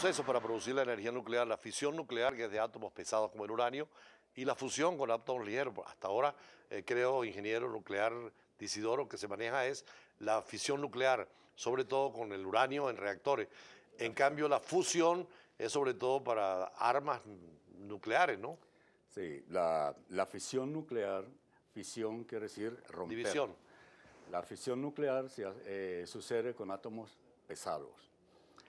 proceso para producir la energía nuclear, la fisión nuclear, que es de átomos pesados como el uranio, y la fusión con átomos ligeros. Hasta ahora, eh, creo, ingeniero nuclear Disidoro, que se maneja es la fisión nuclear, sobre todo con el uranio en reactores. En cambio, la fusión es sobre todo para armas nucleares, ¿no? Sí, la, la fisión nuclear, fisión quiere decir romper. División. La fisión nuclear eh, sucede con átomos pesados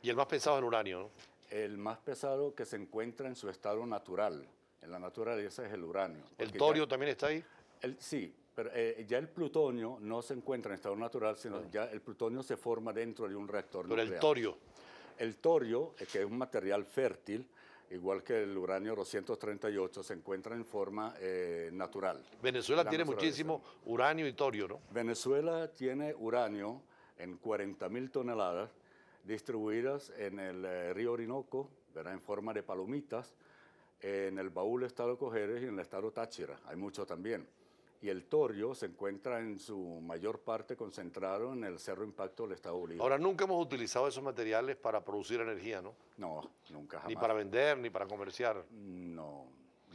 y el más pesado es uranio, El más pesado que se encuentra en su estado natural, en la naturaleza, es el uranio. ¿El torio también está ahí? sí, pero eh, ya el plutonio no se encuentra en estado natural, sino ah. ya el plutonio se forma dentro de un reactor pero nuclear. el torio. El torio, eh, que es un material fértil, igual que el uranio 238, se encuentra en forma eh, natural. Venezuela tiene muchísimo uranio y torio, ¿no? Venezuela tiene uranio en 40.000 toneladas distribuidas en el eh, río Orinoco, en forma de palomitas, en el baúl estado Cojeres y en el estado Táchira, hay mucho también. Y el torio se encuentra en su mayor parte concentrado en el Cerro Impacto del Estado Bolívar. Ahora, nunca hemos utilizado esos materiales para producir energía, ¿no? No, nunca jamás. Ni para vender, ni para comerciar. No,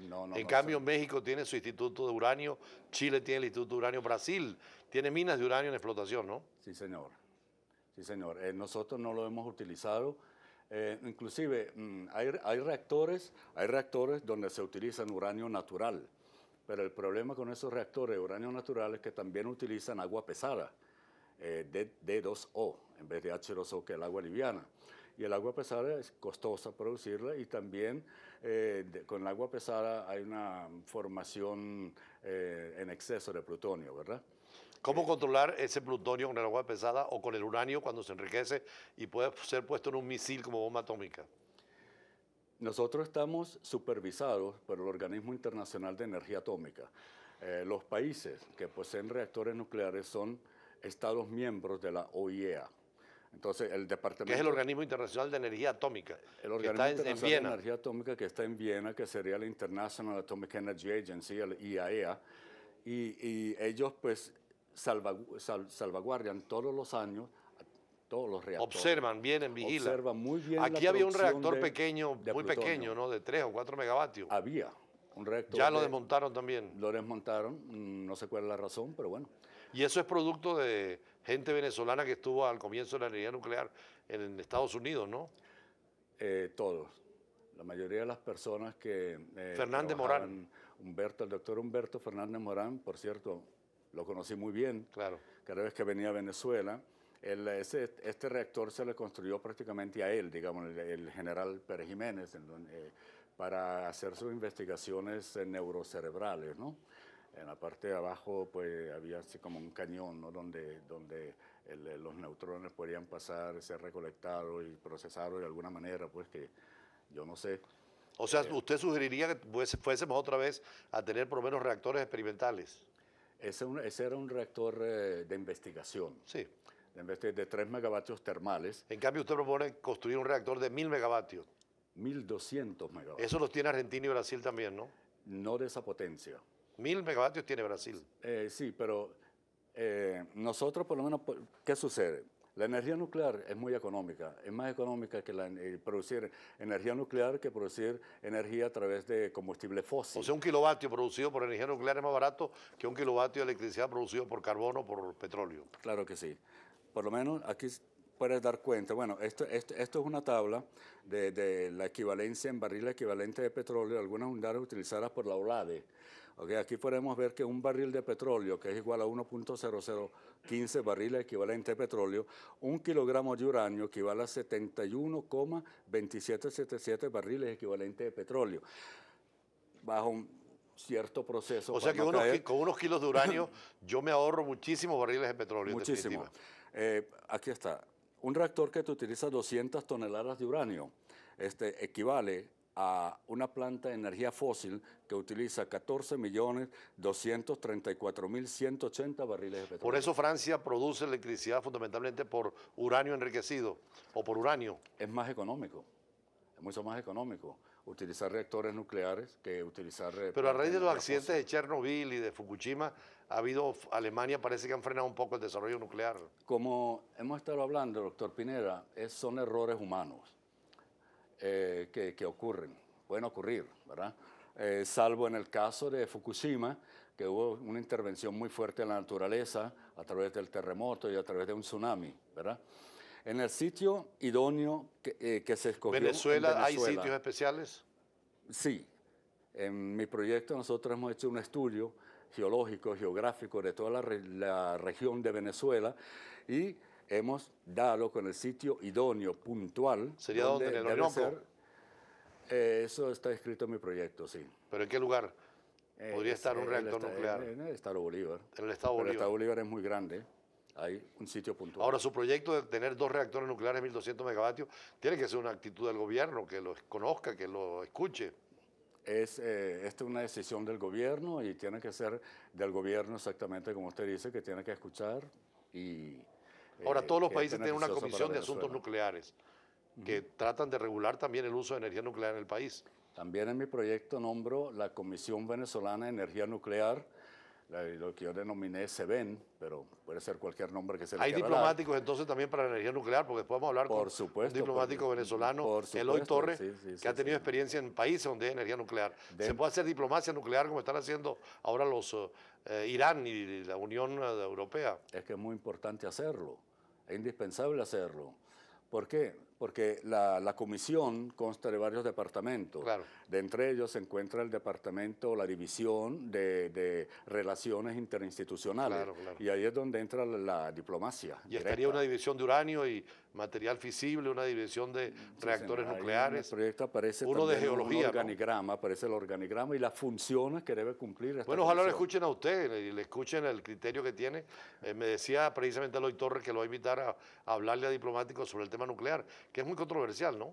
no, no, en cambio, México tiene su instituto de uranio, Chile tiene el instituto de uranio, Brasil tiene minas de uranio en explotación, ¿no? Sí, señor. Sí, señor. Eh, nosotros no lo hemos utilizado. Eh, inclusive mm, hay, reactores, hay reactores donde se utiliza uranio natural, pero el problema con esos reactores de uranio natural es que también utilizan agua pesada, eh, D, 2 o en vez de H2O, que es el agua liviana. Y el agua pesada es costosa producirla y también con el agua pesada hay una formación en exceso de plutonio, ¿verdad? ¿Cómo controlar ese plutonio con el agua pesada o con el uranio cuando se enriquece y puede ser puesto en un misil como bomba atómica? Nosotros estamos supervisados por el Organismo Internacional de Energía Atómica. Eh, los países que poseen reactores nucleares son estados miembros de la OIEA. Entonces, el departamento... Que es el Organismo Internacional de Energía Atómica. El Organismo Internacional de Energía Atómica que está en Viena, que sería la International Atomic Energy Agency, el IAEA. E y, y ellos, pues, salvaguardian todos los años todos los reactores. Observan, bien vigilan. muy bien. Aquí había un reactor pequeño, muy pequeño, ¿no? De 3 o 4 megavatios. Había un reactor. Ya lo desmontaron también. Lo desmontaron, mm, no sé cuál es la razón, pero bueno. Y eso es producto de gente venezolana que estuvo al comienzo de la energía nuclear en Estados Unidos, ¿no? Eh, todos. La mayoría de las personas que. Eh, Fernández Morán. Humberto, el doctor Humberto Fernández Morán, por cierto, lo conocí muy bien. Claro. Cada vez que venía a Venezuela, este reactor se le construyó prácticamente a él, digamos, el, general Pérez Jiménez, eh, para hacer sus investigaciones eh, neurocerebrales, ¿no? En la parte de abajo, pues, había así como un cañón, Donde, donde los neutrones podían pasar, ser recolectados y procesados de alguna manera, pues, que yo no sé. O sea, eh, ¿usted sugeriría que fuésemos otra vez a tener por lo menos reactores experimentales? Ese, era un reactor eh, de investigación. Sí. De, 3 megavatios termales. En cambio, usted propone construir un reactor de 1000 megavatios. 1200 megavatios. Eso los tiene Argentina y Brasil también, ¿no? No de esa potencia. 1000 megavatios tiene Brasil. Eh, sí, pero eh, nosotros por lo menos, ¿qué sucede? La energía nuclear es muy económica, es más económica que la, eh, producir energía nuclear que producir energía a través de combustible fósil. O sea, un kilovatio producido por energía nuclear es más barato que un kilovatio de electricidad producido por carbono o por petróleo. Claro que sí. Por lo menos aquí puedes dar cuenta, bueno, esto, esto, es una tabla de, la equivalencia en barril equivalente de petróleo, de algunas unidades utilizadas por la OLADE. Okay, aquí podemos ver que un barril de petróleo, que es igual a 1.0015 barriles equivalente de petróleo, un kilogramo de uranio equivale a 71,2777 barriles equivalente de petróleo. Bajo un cierto proceso. O sea que con unos kilos de uranio yo me ahorro muchísimos barriles de petróleo. Muchísimo. Eh, aquí está. Un reactor que utiliza 200 toneladas de uranio este, equivale a una planta de energía fósil que utiliza 14.234.180 barriles de petróleo. Por eso Francia produce electricidad fundamentalmente por uranio enriquecido o por uranio. Es más económico, es mucho más económico utilizar reactores nucleares que utilizar... Eh, Pero a raíz de los accidentes de Chernobyl y de Fukushima, ha habido, Alemania parece que han frenado un poco el desarrollo nuclear. Como hemos estado hablando, doctor Pineda, son errores humanos eh, que, ocurren, pueden ocurrir, ¿verdad? Eh, salvo en el caso de Fukushima, que hubo una intervención muy fuerte en la naturaleza a través del terremoto y a través de un tsunami, ¿verdad? En el sitio idóneo que, eh, se escogió. Venezuela, ¿hay sitios especiales? Sí. En mi proyecto nosotros hemos hecho un estudio geológico, geográfico de toda la, la región de Venezuela y hemos dado con el sitio idóneo, puntual. ¿Sería donde, el Orinoco? Eh, eso está escrito en mi proyecto, sí. ¿Pero en qué lugar? Eh, Podría estar un eh, reactor nuclear. En, el Estado Bolívar. En el Estado Bolívar. es muy grande. Hay un sitio puntual. Ahora, su proyecto de tener dos reactores nucleares 1.200 megavatios tiene que ser una actitud del gobierno, que lo conozca, que lo escuche. Es, esta es una decisión del gobierno y tiene que ser del gobierno exactamente como usted dice, que tiene que escuchar y eh, ahora, todos los países tienen una comisión de asuntos nucleares que tratan de regular también el uso de energía nuclear en el país. También en mi proyecto nombro la Comisión Venezolana de Energía Nuclear, lo que yo denominé SEBEN, pero puede ser cualquier nombre que se le Hay diplomáticos entonces también para la energía nuclear, porque podemos hablar con un diplomático pues, venezolano, Eloy Torres, que ha tenido experiencia en países donde hay energía nuclear. Se puede hacer diplomacia nuclear como están haciendo ahora los eh, Irán y la Unión eh, Europea. Es que es muy importante hacerlo. Es indispensable hacerlo. ¿Por qué? porque la, comisión consta de varios departamentos. De entre ellos se encuentra el departamento, la división de, relaciones interinstitucionales. Y ahí es donde entra la, diplomacia. Y estaría una división de uranio y material fisible, una división de reactores nucleares. el proyecto aparece uno de geología. organigrama, aparece el organigrama y las funciones que debe cumplir. bueno, ojalá lo escuchen a usted y le escuchen el criterio que tiene. Eh, me decía precisamente Eloy Torres que lo va a invitar a hablarle a diplomáticos sobre el tema nuclear que es muy controversial, ¿no?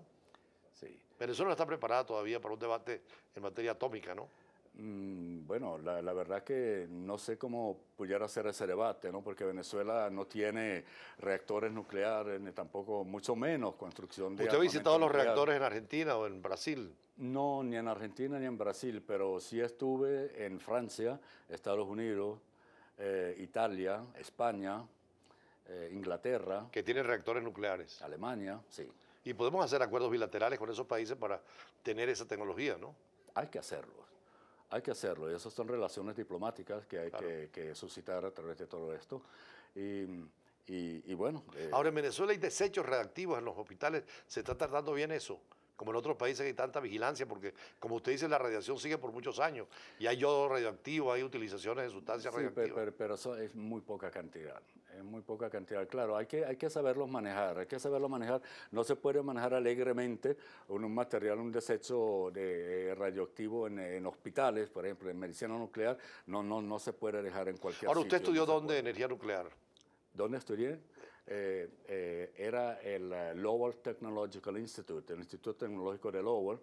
Sí. Venezuela está preparada todavía para un debate en materia atómica, ¿no? Mm, bueno, la, verdad que no sé cómo pudiera hacer ese debate, ¿no? porque Venezuela no tiene reactores nucleares, ni tampoco, mucho menos construcción de... ¿Usted ha visitado los reactores en Argentina o en Brasil? No, ni en Argentina ni en Brasil, pero sí estuve en Francia, Estados Unidos, eh, Italia, España, eh, Inglaterra. Que tiene reactores nucleares. Alemania, sí. Y podemos hacer acuerdos bilaterales con esos países para tener esa tecnología, ¿no? Hay que hacerlo. Hay que hacerlo. Y esas son relaciones diplomáticas que hay que, suscitar a través de todo esto. Y, bueno. Eh, Ahora, en Venezuela hay desechos reactivos en los hospitales. ¿Se está tardando bien eso? como en otros países hay tanta vigilancia, porque como usted dice, la radiación sigue por muchos años y hay yodo radioactivo, hay utilizaciones de sustancias radioactivas. Pero, eso es muy poca cantidad, es muy poca cantidad. Claro, hay que, hay que saberlos manejar, hay que saberlo manejar. No se puede manejar alegremente un material, un desecho de eh, radioactivo en, hospitales, por ejemplo, en medicina nuclear, no, no, no se puede dejar en cualquier Ahora, ¿usted estudió dónde energía nuclear? ¿Dónde estudié? Eh, eh era el eh, Lowell Technological Institute, el Instituto Tecnológico de Lowell,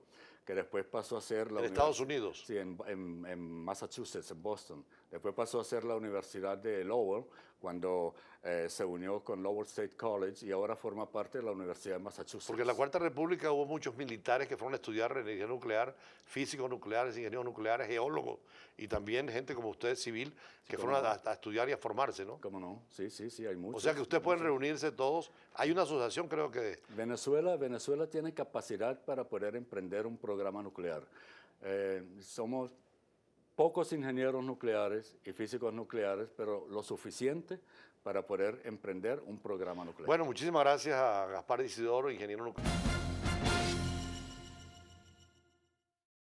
que después pasó a ser la... En Estados Unidos. Sí, en, Massachusetts, en Boston. Después pasó a ser la Universidad de Lowell, cuando eh, se unió con Lower State College y ahora forma parte de la Universidad de Massachusetts. Porque en la Cuarta República hubo muchos militares que fueron a estudiar energía nuclear, físicos nucleares, ingenieros nucleares, geólogos y también gente como usted, civil, que fueron a, estudiar y a formarse, ¿no? Cómo no, sí, sí, sí, hay muchos. O sea que ustedes pueden reunirse todos. Hay una asociación, creo que... Venezuela, Venezuela tiene capacidad para poder emprender un programa nuclear. Eh, somos pocos ingenieros nucleares y físicos nucleares, pero lo suficiente para poder emprender un programa nuclear. Bueno, muchísimas gracias a Gaspar Isidoro, ingeniero nuclear.